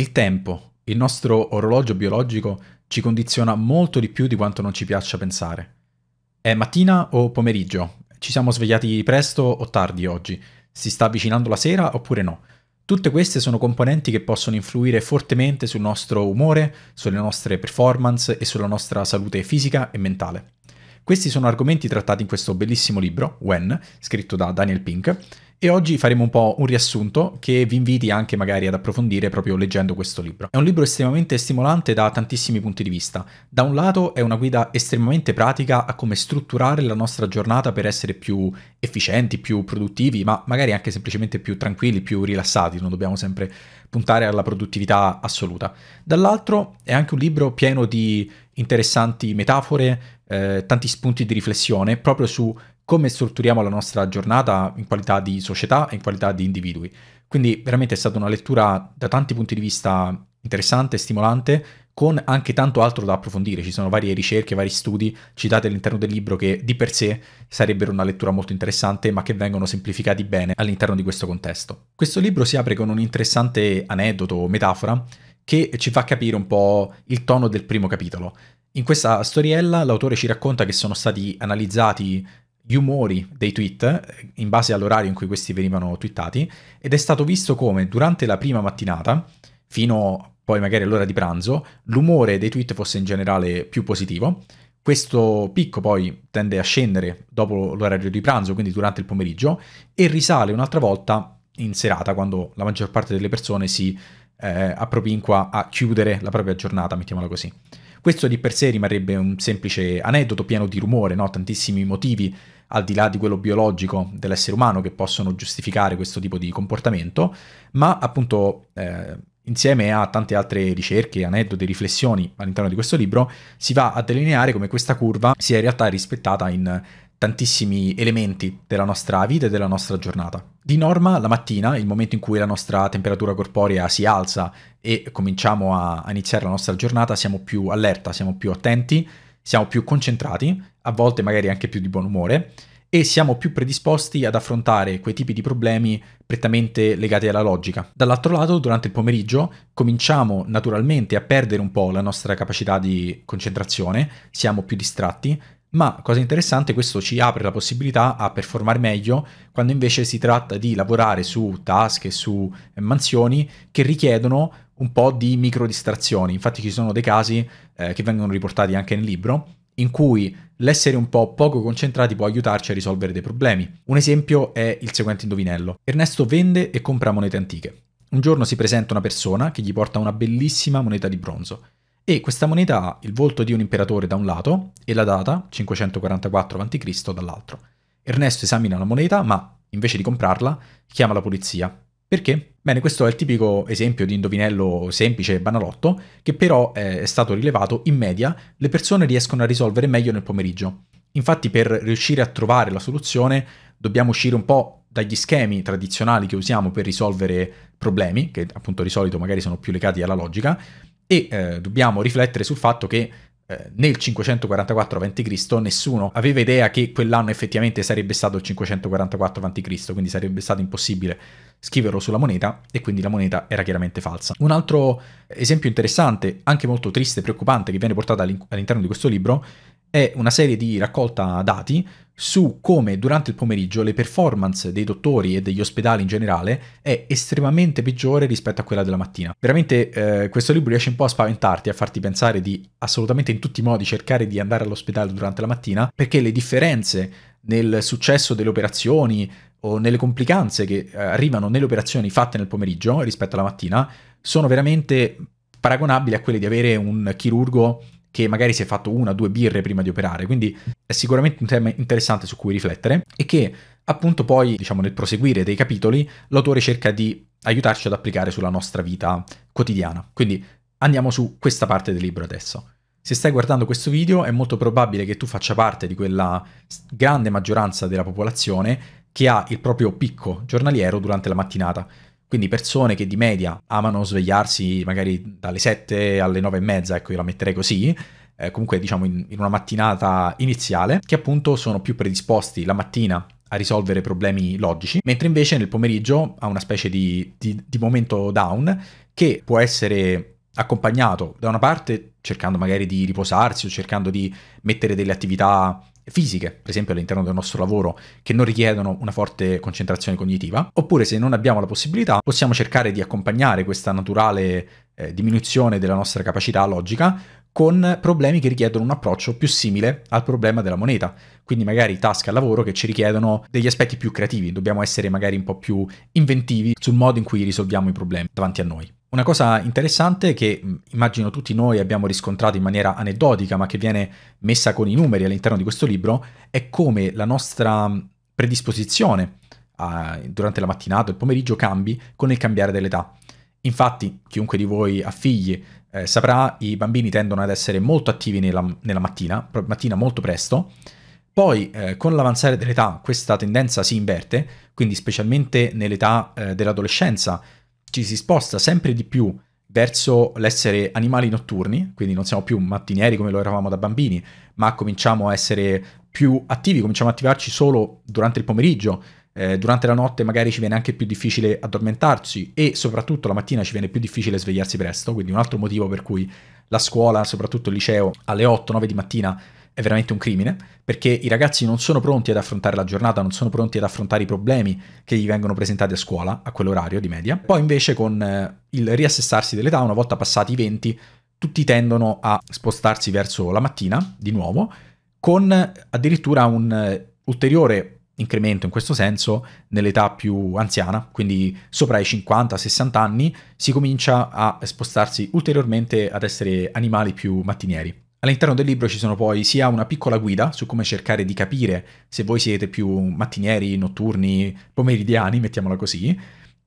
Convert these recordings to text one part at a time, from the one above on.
Il tempo, il nostro orologio biologico, ci condiziona molto di più di quanto non ci piaccia pensare. È mattina o pomeriggio? Ci siamo svegliati presto o tardi oggi? Si sta avvicinando la sera oppure no? Tutte queste sono componenti che possono influire fortemente sul nostro umore, sulle nostre performance e sulla nostra salute fisica e mentale. Questi sono argomenti trattati in questo bellissimo libro, When, scritto da Daniel Pink, e oggi faremo un po' un riassunto che vi inviti anche magari ad approfondire proprio leggendo questo libro. È un libro estremamente stimolante da tantissimi punti di vista. Da un lato è una guida estremamente pratica a come strutturare la nostra giornata per essere più efficienti, più produttivi, ma magari anche semplicemente più tranquilli, più rilassati, non dobbiamo sempre puntare alla produttività assoluta. Dall'altro è anche un libro pieno di interessanti metafore, eh, tanti spunti di riflessione proprio su come strutturiamo la nostra giornata in qualità di società e in qualità di individui. Quindi veramente è stata una lettura da tanti punti di vista interessante, stimolante, con anche tanto altro da approfondire. Ci sono varie ricerche, vari studi citati all'interno del libro che di per sé sarebbero una lettura molto interessante, ma che vengono semplificati bene all'interno di questo contesto. Questo libro si apre con un interessante aneddoto o metafora che ci fa capire un po' il tono del primo capitolo. In questa storiella l'autore ci racconta che sono stati analizzati gli umori dei tweet eh, in base all'orario in cui questi venivano twittati ed è stato visto come durante la prima mattinata, fino poi magari all'ora di pranzo, l'umore dei tweet fosse in generale più positivo. Questo picco poi tende a scendere dopo l'orario di pranzo, quindi durante il pomeriggio, e risale un'altra volta in serata, quando la maggior parte delle persone si eh, appropinqua a chiudere la propria giornata, mettiamola così. Questo di per sé rimarrebbe un semplice aneddoto pieno di rumore, no? tantissimi motivi al di là di quello biologico dell'essere umano che possono giustificare questo tipo di comportamento, ma appunto eh, insieme a tante altre ricerche, aneddoti, riflessioni all'interno di questo libro, si va a delineare come questa curva sia in realtà rispettata in tantissimi elementi della nostra vita e della nostra giornata. Di norma la mattina, il momento in cui la nostra temperatura corporea si alza e cominciamo a, iniziare la nostra giornata, siamo più allerta, siamo più attenti, siamo più concentrati, a volte magari anche più di buon umore e siamo più predisposti ad affrontare quei tipi di problemi prettamente legati alla logica. Dall'altro lato, durante il pomeriggio cominciamo naturalmente a perdere un po' la nostra capacità di concentrazione, siamo più distratti, ma cosa interessante, questo ci apre la possibilità a performare meglio quando invece si tratta di lavorare su task e su eh, mansioni che richiedono un po' di micro distrazioni. Infatti ci sono dei casi eh, che vengono riportati anche nel libro in cui l'essere un po' poco concentrati può aiutarci a risolvere dei problemi. Un esempio è il seguente indovinello. Ernesto vende e compra monete antiche. Un giorno si presenta una persona che gli porta una bellissima moneta di bronzo e questa moneta ha il volto di un imperatore da un lato e la data, 544 a.C., dall'altro. Ernesto esamina la moneta, ma invece di comprarla, chiama la polizia. Perché? Bene, questo è il tipico esempio di indovinello semplice e banalotto, che però è stato rilevato in media le persone riescono a risolvere meglio nel pomeriggio. Infatti, per riuscire a trovare la soluzione, dobbiamo uscire un po' dagli schemi tradizionali che usiamo per risolvere problemi, che appunto di solito magari sono più legati alla logica, e eh, dobbiamo riflettere sul fatto che eh, nel 544 a.C. nessuno aveva idea che quell'anno effettivamente sarebbe stato il 544 a.C., quindi sarebbe stato impossibile scriverlo sulla moneta e quindi la moneta era chiaramente falsa. Un altro eh, esempio interessante, anche molto triste e preoccupante, che viene portato all'interno di questo libro è è una serie di raccolta dati su come durante il pomeriggio le performance dei dottori e degli ospedali in generale è estremamente peggiore rispetto a quella della mattina. Veramente eh, questo libro riesce un po' a spaventarti, a farti pensare di assolutamente in tutti i modi cercare di andare all'ospedale durante la mattina, perché le differenze nel successo delle operazioni o nelle complicanze che eh, arrivano nelle operazioni fatte nel pomeriggio rispetto alla mattina sono veramente paragonabili a quelle di avere un chirurgo che magari si è fatto una o due birre prima di operare, quindi è sicuramente un tema interessante su cui riflettere e che appunto poi, diciamo, nel proseguire dei capitoli, l'autore cerca di aiutarci ad applicare sulla nostra vita quotidiana. Quindi andiamo su questa parte del libro adesso. Se stai guardando questo video è molto probabile che tu faccia parte di quella grande maggioranza della popolazione che ha il proprio picco giornaliero durante la mattinata. Quindi persone che di media amano svegliarsi magari dalle 7 alle 9 e mezza, ecco io la metterei così, eh, comunque diciamo in, in una mattinata iniziale, che appunto sono più predisposti la mattina a risolvere problemi logici, mentre invece nel pomeriggio ha una specie di, di, di momento down che può essere accompagnato da una parte cercando magari di riposarsi o cercando di mettere delle attività fisiche, per esempio all'interno del nostro lavoro, che non richiedono una forte concentrazione cognitiva, oppure se non abbiamo la possibilità possiamo cercare di accompagnare questa naturale eh, diminuzione della nostra capacità logica con problemi che richiedono un approccio più simile al problema della moneta, quindi magari task al lavoro che ci richiedono degli aspetti più creativi, dobbiamo essere magari un po' più inventivi sul modo in cui risolviamo i problemi davanti a noi. Una cosa interessante che mm, immagino tutti noi abbiamo riscontrato in maniera aneddotica, ma che viene messa con i numeri all'interno di questo libro, è come la nostra mm, predisposizione a, durante la mattinata o il pomeriggio cambi con il cambiare dell'età. Infatti, chiunque di voi ha figli eh, saprà, i bambini tendono ad essere molto attivi nella, nella mattina, mattina molto presto, poi eh, con l'avanzare dell'età questa tendenza si inverte, quindi specialmente nell'età eh, dell'adolescenza ci si sposta sempre di più verso l'essere animali notturni, quindi non siamo più mattinieri come lo eravamo da bambini, ma cominciamo a essere più attivi, cominciamo a attivarci solo durante il pomeriggio, eh, durante la notte magari ci viene anche più difficile addormentarci e soprattutto la mattina ci viene più difficile svegliarsi presto, quindi un altro motivo per cui la scuola, soprattutto il liceo, alle 8-9 di mattina è veramente un crimine, perché i ragazzi non sono pronti ad affrontare la giornata, non sono pronti ad affrontare i problemi che gli vengono presentati a scuola a quell'orario di media. Poi invece con eh, il riassessarsi dell'età, una volta passati i 20, tutti tendono a spostarsi verso la mattina di nuovo, con addirittura un eh, ulteriore incremento in questo senso nell'età più anziana, quindi sopra i 50-60 anni si comincia a spostarsi ulteriormente ad essere animali più mattinieri. All'interno del libro ci sono poi sia una piccola guida su come cercare di capire se voi siete più mattinieri, notturni, pomeridiani, mettiamola così,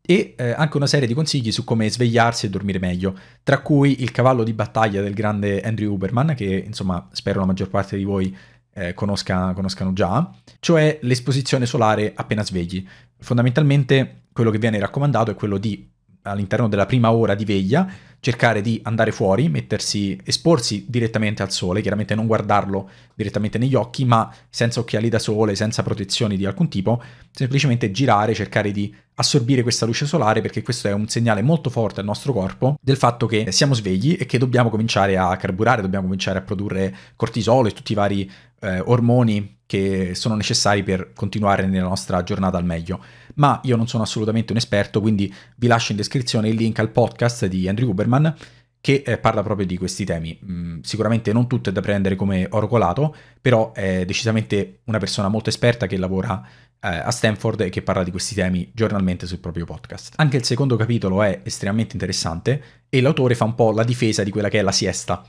e eh, anche una serie di consigli su come svegliarsi e dormire meglio, tra cui il cavallo di battaglia del grande Andrew Huberman, che insomma spero la maggior parte di voi eh, conosca, conoscano già, cioè l'esposizione solare appena svegli. Fondamentalmente quello che viene raccomandato è quello di, all'interno della prima ora di veglia, cercare di andare fuori, mettersi, esporsi direttamente al sole, chiaramente non guardarlo direttamente negli occhi, ma senza occhiali da sole, senza protezioni di alcun tipo, semplicemente girare, cercare di assorbire questa luce solare perché questo è un segnale molto forte al nostro corpo del fatto che siamo svegli e che dobbiamo cominciare a carburare, dobbiamo cominciare a produrre cortisolo e tutti i vari eh, ormoni che sono necessari per continuare nella nostra giornata al meglio ma io non sono assolutamente un esperto, quindi vi lascio in descrizione il link al podcast di Andrew Huberman che eh, parla proprio di questi temi. Mm, sicuramente non tutto è da prendere come oro colato, però è decisamente una persona molto esperta che lavora eh, a Stanford e che parla di questi temi giornalmente sul proprio podcast. Anche il secondo capitolo è estremamente interessante e l'autore fa un po' la difesa di quella che è la siesta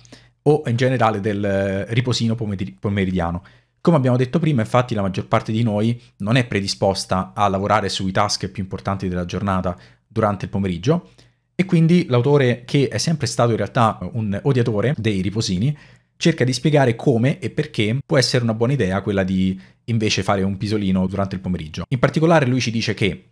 o in generale del eh, riposino pomeridiano come abbiamo detto prima, infatti, la maggior parte di noi non è predisposta a lavorare sui task più importanti della giornata durante il pomeriggio e quindi l'autore, che è sempre stato in realtà un odiatore dei riposini, cerca di spiegare come e perché può essere una buona idea quella di invece fare un pisolino durante il pomeriggio. In particolare lui ci dice che eh,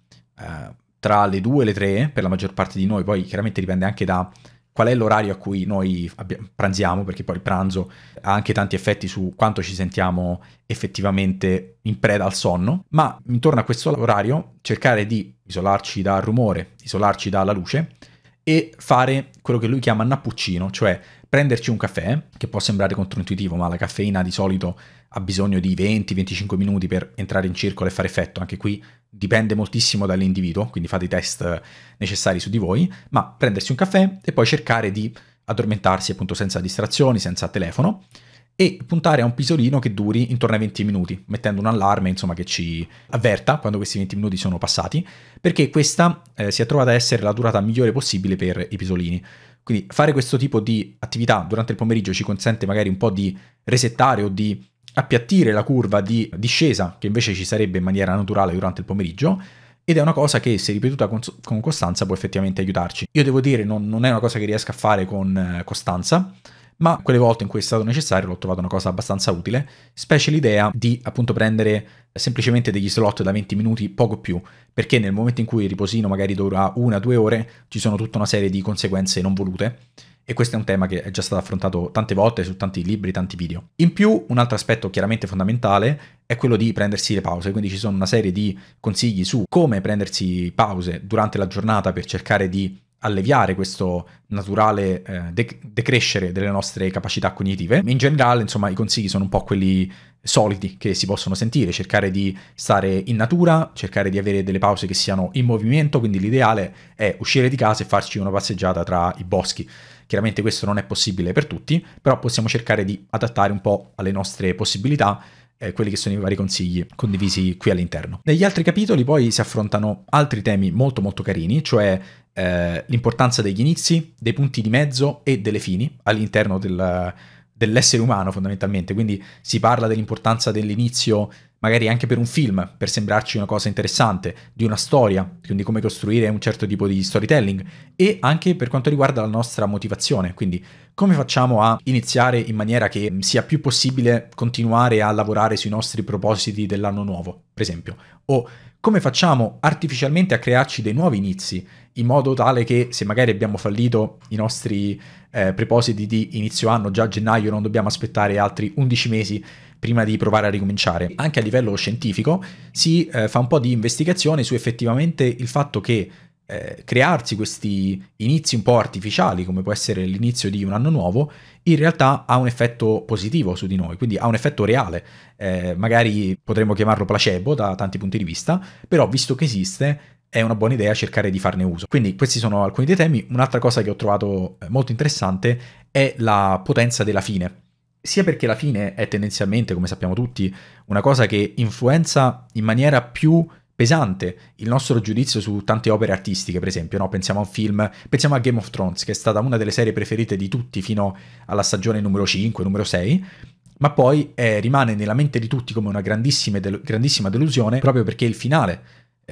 tra le 2 e le 3, per la maggior parte di noi, poi chiaramente dipende anche da qual è l'orario a cui noi abbiamo, pranziamo, perché poi il pranzo ha anche tanti effetti su quanto ci sentiamo effettivamente in preda al sonno, ma intorno a questo orario cercare di isolarci dal rumore, isolarci dalla luce e fare quello che lui chiama nappuccino, cioè prenderci un caffè, che può sembrare controintuitivo, ma la caffeina di solito ha bisogno di 20-25 minuti per entrare in circolo e fare effetto, anche qui dipende moltissimo dall'individuo, quindi fate i test necessari su di voi, ma prendersi un caffè e poi cercare di addormentarsi appunto senza distrazioni, senza telefono e puntare a un pisolino che duri intorno ai 20 minuti, mettendo un allarme insomma che ci avverta quando questi 20 minuti sono passati, perché questa eh, si è trovata a essere la durata migliore possibile per i pisolini. Quindi fare questo tipo di attività durante il pomeriggio ci consente magari un po' di resettare o di appiattire la curva di discesa che invece ci sarebbe in maniera naturale durante il pomeriggio ed è una cosa che se ripetuta con, con costanza può effettivamente aiutarci. Io devo dire non, non è una cosa che riesco a fare con eh, costanza, ma quelle volte in cui è stato necessario l'ho trovato una cosa abbastanza utile, specie l'idea di appunto prendere semplicemente degli slot da 20 minuti, poco più, perché nel momento in cui il riposino magari dura una o due ore ci sono tutta una serie di conseguenze non volute e questo è un tema che è già stato affrontato tante volte su tanti libri, tanti video. In più, un altro aspetto chiaramente fondamentale è quello di prendersi le pause, quindi ci sono una serie di consigli su come prendersi pause durante la giornata per cercare di alleviare questo naturale eh, dec- decrescere delle nostre capacità cognitive. In generale, insomma, i consigli sono un po' quelli soliti che si possono sentire, cercare di stare in natura, cercare di avere delle pause che siano in movimento, quindi l'ideale è uscire di casa e farci una passeggiata tra i boschi. Chiaramente questo non è possibile per tutti, però possiamo cercare di adattare un po' alle nostre possibilità eh, quelli che sono i vari consigli condivisi qui all'interno. Negli altri capitoli poi si affrontano altri temi molto molto carini, cioè eh, l'importanza degli inizi, dei punti di mezzo e delle fini all'interno del, dell'essere umano fondamentalmente, quindi si parla dell'importanza dell'inizio magari anche per un film, per sembrarci una cosa interessante, di una storia, quindi come costruire un certo tipo di storytelling e anche per quanto riguarda la nostra motivazione, quindi come facciamo a iniziare in maniera che sia più possibile continuare a lavorare sui nostri propositi dell'anno nuovo, per esempio, o come facciamo artificialmente a crearci dei nuovi inizi, in modo tale che se magari abbiamo fallito i nostri eh, propositi di inizio anno, già a gennaio non dobbiamo aspettare altri 11 mesi prima di provare a ricominciare. Anche a livello scientifico si eh, fa un po' di investigazione su effettivamente il fatto che eh, crearsi questi inizi un po' artificiali, come può essere l'inizio di un anno nuovo, in realtà ha un effetto positivo su di noi, quindi ha un effetto reale. Eh, magari potremmo chiamarlo placebo da tanti punti di vista, però visto che esiste è una buona idea cercare di farne uso. Quindi questi sono alcuni dei temi. Un'altra cosa che ho trovato eh, molto interessante è la potenza della fine sia perché la fine è tendenzialmente, come sappiamo tutti, una cosa che influenza in maniera più pesante il nostro giudizio su tante opere artistiche, per esempio, no? pensiamo a un film, pensiamo a Game of Thrones, che è stata una delle serie preferite di tutti fino alla stagione numero 5, numero 6, ma poi eh, rimane nella mente di tutti come una grandissima, del- grandissima delusione proprio perché il finale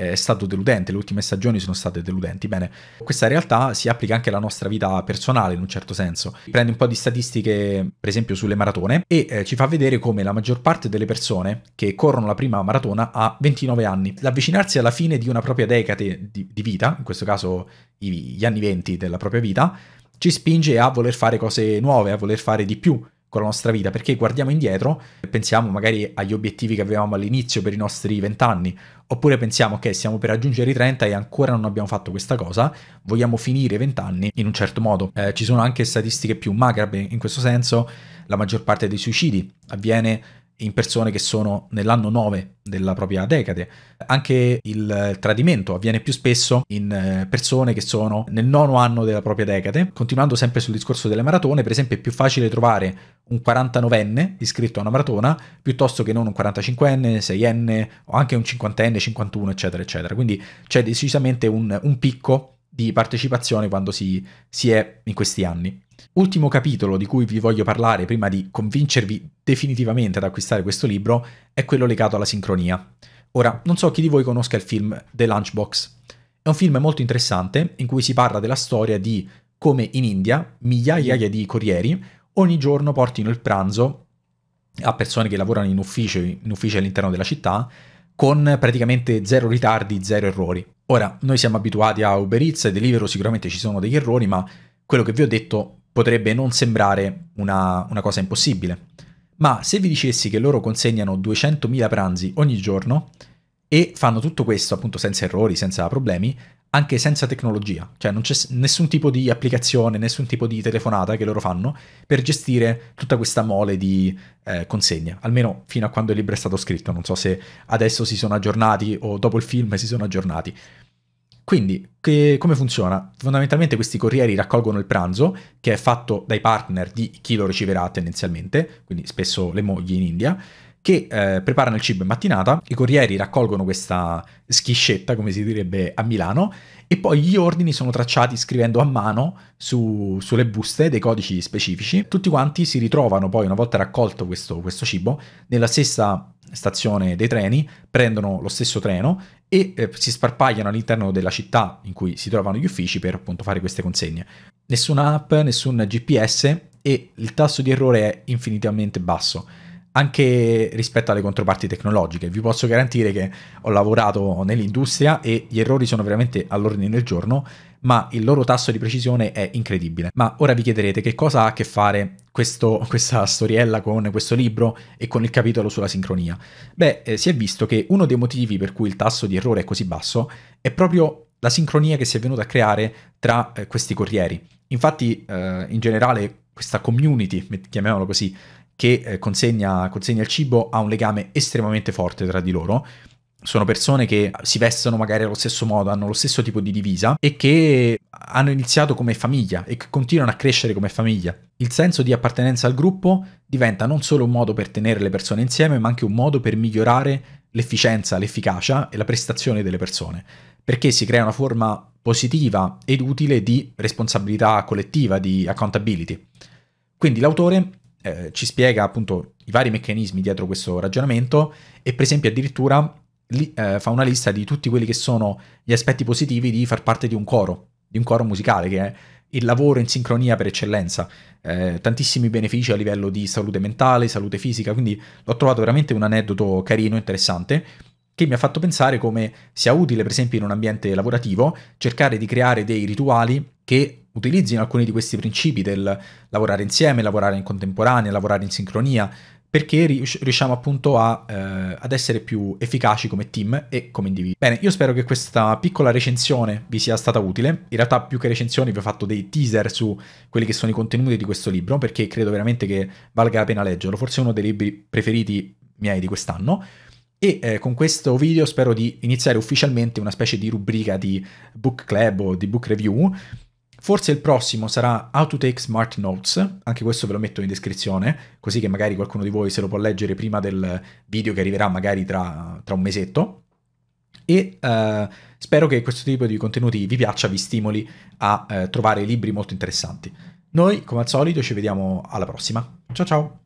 è stato deludente, le ultime stagioni sono state deludenti. Bene, questa realtà si applica anche alla nostra vita personale in un certo senso. Prende un po' di statistiche, per esempio, sulle maratone e eh, ci fa vedere come la maggior parte delle persone che corrono la prima maratona ha 29 anni. L'avvicinarsi alla fine di una propria decade di, di vita, in questo caso i, gli anni 20 della propria vita, ci spinge a voler fare cose nuove, a voler fare di più con la nostra vita, perché guardiamo indietro e pensiamo magari agli obiettivi che avevamo all'inizio per i nostri vent'anni, oppure pensiamo che siamo per raggiungere i 30 e ancora non abbiamo fatto questa cosa, vogliamo finire i vent'anni in un certo modo. Eh, ci sono anche statistiche più macabre in questo senso, la maggior parte dei suicidi avviene in persone che sono nell'anno 9 della propria decade. Anche il tradimento avviene più spesso in eh, persone che sono nel nono anno della propria decade. Continuando sempre sul discorso delle maratone, per esempio è più facile trovare un 49enne iscritto a una maratona piuttosto che non un 45enne, 6enne o anche un 50enne, 51 eccetera eccetera. Quindi c'è decisamente un, un picco di partecipazione quando si, si è in questi anni. Ultimo capitolo di cui vi voglio parlare prima di convincervi definitivamente ad acquistare questo libro è quello legato alla sincronia. Ora, non so chi di voi conosca il film The Lunchbox. È un film molto interessante in cui si parla della storia di come in India migliaia di corrieri ogni giorno portino il pranzo a persone che lavorano in ufficio, in uffici all'interno della città con praticamente zero ritardi, zero errori. Ora, noi siamo abituati a Uber Eats e Deliveroo, sicuramente ci sono degli errori, ma quello che vi ho detto potrebbe non sembrare una, una cosa impossibile. Ma se vi dicessi che loro consegnano 200.000 pranzi ogni giorno e fanno tutto questo appunto senza errori, senza problemi, anche senza tecnologia, cioè non c'è nessun tipo di applicazione, nessun tipo di telefonata che loro fanno per gestire tutta questa mole di eh, consegne, almeno fino a quando il libro è stato scritto, non so se adesso si sono aggiornati o dopo il film si sono aggiornati. Quindi, che, come funziona? Fondamentalmente questi corrieri raccolgono il pranzo, che è fatto dai partner di chi lo riceverà tendenzialmente, quindi spesso le mogli in India, che eh, preparano il cibo in mattinata, i corrieri raccolgono questa schiscetta, come si direbbe a Milano, e poi gli ordini sono tracciati scrivendo a mano su, sulle buste dei codici specifici. Tutti quanti si ritrovano poi, una volta raccolto questo, questo cibo, nella stessa stazione dei treni, prendono lo stesso treno e eh, si sparpagliano all'interno della città in cui si trovano gli uffici per appunto fare queste consegne. Nessuna app, nessun GPS e il tasso di errore è infinitamente basso anche rispetto alle controparti tecnologiche. Vi posso garantire che ho lavorato nell'industria e gli errori sono veramente all'ordine del giorno, ma il loro tasso di precisione è incredibile. Ma ora vi chiederete che cosa ha a che fare questo, questa storiella con questo libro e con il capitolo sulla sincronia. Beh, eh, si è visto che uno dei motivi per cui il tasso di errore è così basso è proprio la sincronia che si è venuta a creare tra eh, questi corrieri. Infatti, eh, in generale, questa community, chiamiamolo così, che eh, consegna, consegna il cibo ha un legame estremamente forte tra di loro sono persone che si vestono magari allo stesso modo, hanno lo stesso tipo di divisa e che hanno iniziato come famiglia e che continuano a crescere come famiglia. Il senso di appartenenza al gruppo diventa non solo un modo per tenere le persone insieme, ma anche un modo per migliorare l'efficienza, l'efficacia e la prestazione delle persone, perché si crea una forma positiva ed utile di responsabilità collettiva, di accountability. Quindi l'autore eh, ci spiega appunto i vari meccanismi dietro questo ragionamento e per esempio addirittura li, eh, fa una lista di tutti quelli che sono gli aspetti positivi di far parte di un coro, di un coro musicale che è il lavoro in sincronia per eccellenza, eh, tantissimi benefici a livello di salute mentale, salute fisica, quindi l'ho trovato veramente un aneddoto carino, interessante, che mi ha fatto pensare come sia utile per esempio in un ambiente lavorativo cercare di creare dei rituali che utilizzino alcuni di questi principi del lavorare insieme, lavorare in contemporanea, lavorare in sincronia, perché riusciamo appunto a, eh, ad essere più efficaci come team e come individui. Bene, io spero che questa piccola recensione vi sia stata utile. In realtà più che recensioni vi ho fatto dei teaser su quelli che sono i contenuti di questo libro, perché credo veramente che valga la pena leggerlo. Forse è uno dei libri preferiti miei di quest'anno. E eh, con questo video spero di iniziare ufficialmente una specie di rubrica di book club o di book review Forse il prossimo sarà How to Take Smart Notes, anche questo ve lo metto in descrizione, così che magari qualcuno di voi se lo può leggere prima del video che arriverà magari tra, tra un mesetto. E eh, spero che questo tipo di contenuti vi piaccia, vi stimoli a eh, trovare libri molto interessanti. Noi, come al solito, ci vediamo alla prossima. Ciao ciao!